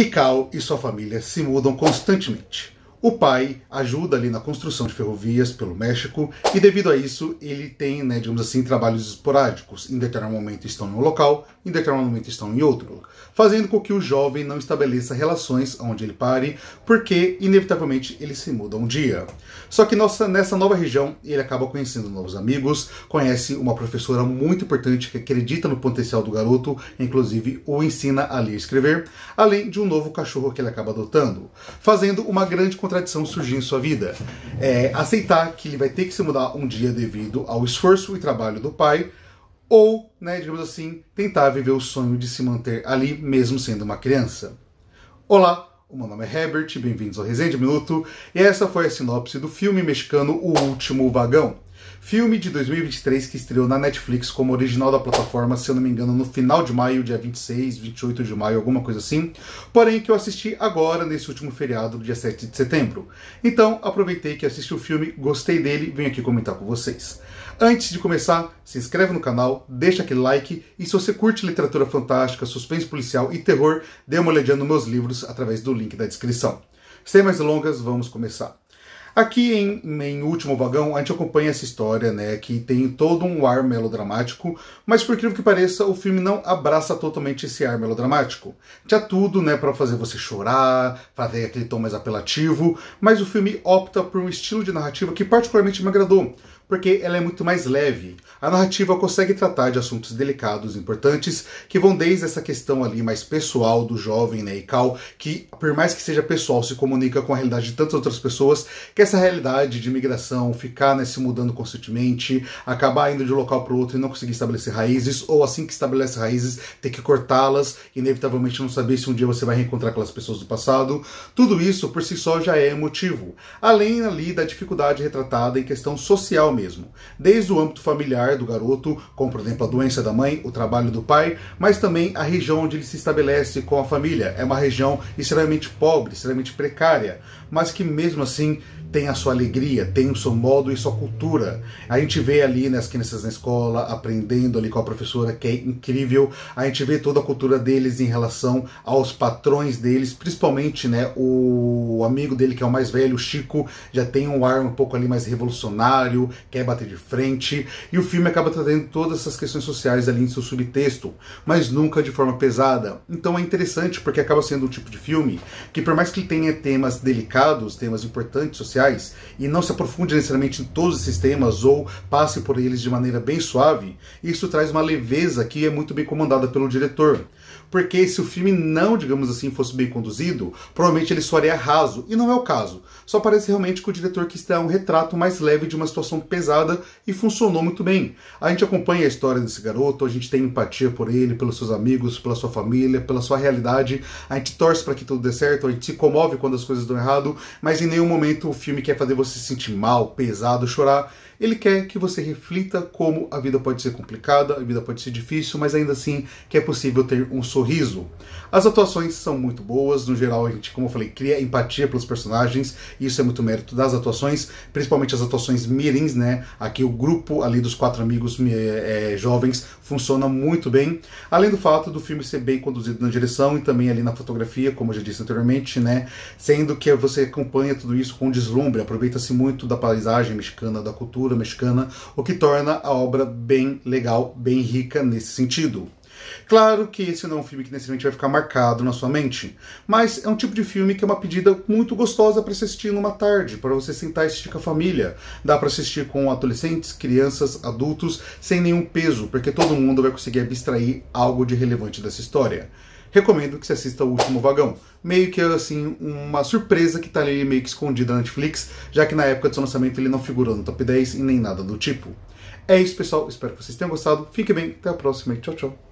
e Cal e sua família se mudam constantemente. O pai ajuda ali na construção de ferrovias pelo México e devido a isso ele tem, né, digamos assim, trabalhos esporádicos. Em determinado momento estão no local, em determinado momento estão em outro, fazendo com que o jovem não estabeleça relações onde ele pare, porque inevitavelmente ele se muda um dia. Só que nossa, nessa nova região ele acaba conhecendo novos amigos, conhece uma professora muito importante que acredita no potencial do garoto, inclusive o ensina a ler e escrever, além de um novo cachorro que ele acaba adotando, fazendo uma grande contradição surgir em sua vida. É, aceitar que ele vai ter que se mudar um dia devido ao esforço e trabalho do pai, ou, né, digamos assim, tentar viver o sonho de se manter ali mesmo sendo uma criança. Olá, o meu nome é Herbert, bem-vindos ao Resende Minuto, e essa foi a sinopse do filme mexicano O Último Vagão filme de 2023 que estreou na Netflix como original da plataforma, se eu não me engano, no final de maio, dia 26, 28 de maio, alguma coisa assim, porém que eu assisti agora nesse último feriado, dia 7 de setembro. Então, aproveitei que assisti o filme, gostei dele, venho aqui comentar com vocês. Antes de começar, se inscreve no canal, deixa aquele like e se você curte literatura fantástica, suspense policial e terror, dê uma olhadinha nos meus livros através do link da descrição. Sem mais delongas, vamos começar. Aqui em, em Último Vagão, a gente acompanha essa história, né, que tem todo um ar melodramático, mas por incrível que pareça, o filme não abraça totalmente esse ar melodramático. Tinha tudo, né, para fazer você chorar, fazer aquele tom mais apelativo, mas o filme opta por um estilo de narrativa que particularmente me agradou porque ela é muito mais leve. A narrativa consegue tratar de assuntos delicados e importantes que vão desde essa questão ali mais pessoal do jovem, né, e cal, que por mais que seja pessoal, se comunica com a realidade de tantas outras pessoas, que essa realidade de migração, ficar né, se mudando constantemente, acabar indo de um local para outro e não conseguir estabelecer raízes, ou assim que estabelece raízes, ter que cortá-las, inevitavelmente não saber se um dia você vai reencontrar aquelas pessoas do passado. Tudo isso por si só já é emotivo. Além ali da dificuldade retratada em questão social mesmo. Desde o âmbito familiar do garoto, como por exemplo a doença da mãe, o trabalho do pai, mas também a região onde ele se estabelece com a família. É uma região extremamente pobre, extremamente precária, mas que mesmo assim tem a sua alegria, tem o seu modo e sua cultura. A gente vê ali nas crianças na escola, aprendendo ali com a professora, que é incrível. A gente vê toda a cultura deles em relação aos patrões deles, principalmente né, o amigo dele, que é o mais velho, o Chico, já tem um ar um pouco ali mais revolucionário, quer bater de frente, e o filme acaba trazendo todas essas questões sociais ali em seu subtexto, mas nunca de forma pesada. Então é interessante porque acaba sendo um tipo de filme que, por mais que tenha temas delicados, temas importantes sociais, e não se aprofunde necessariamente em todos esses temas ou passe por eles de maneira bem suave, isso traz uma leveza que é muito bem comandada pelo diretor porque se o filme não, digamos assim, fosse bem conduzido, provavelmente ele soaria raso, e não é o caso. Só parece realmente que o diretor quis dar um retrato mais leve de uma situação pesada pesada e funcionou muito bem. A gente acompanha a história desse garoto, a gente tem empatia por ele, pelos seus amigos, pela sua família, pela sua realidade. A gente torce para que tudo dê certo, a gente se comove quando as coisas dão errado, mas em nenhum momento o filme quer fazer você se sentir mal, pesado, chorar. Ele quer que você reflita como a vida pode ser complicada, a vida pode ser difícil, mas ainda assim que é possível ter um sorriso. As atuações são muito boas, no geral a gente, como eu falei, cria empatia pelos personagens, e isso é muito mérito das atuações, principalmente as atuações mirins, né? né? Aqui o grupo ali dos quatro amigos é, jovens funciona muito bem, além do fato do filme ser bem conduzido na direção e também ali na fotografia, como eu já disse anteriormente, né? Sendo que você acompanha tudo isso com deslumbre, aproveita-se muito da paisagem mexicana, da cultura mexicana, o que torna a obra bem legal, bem rica nesse sentido. Claro que esse não é um filme que necessariamente vai ficar marcado na sua mente, mas é um tipo de filme que é uma pedida muito gostosa para se assistir numa tarde, para você sentar e assistir com a família. Dá para assistir com adolescentes, crianças, adultos, sem nenhum peso, porque todo mundo vai conseguir abstrair algo de relevante dessa história recomendo que você assista o último vagão. Meio que assim, uma surpresa que tá ali meio que escondida na Netflix, já que na época do seu lançamento ele não figurou no top 10 e nem nada do tipo. É isso, pessoal. Espero que vocês tenham gostado. Fique bem, até a próxima e tchau, tchau.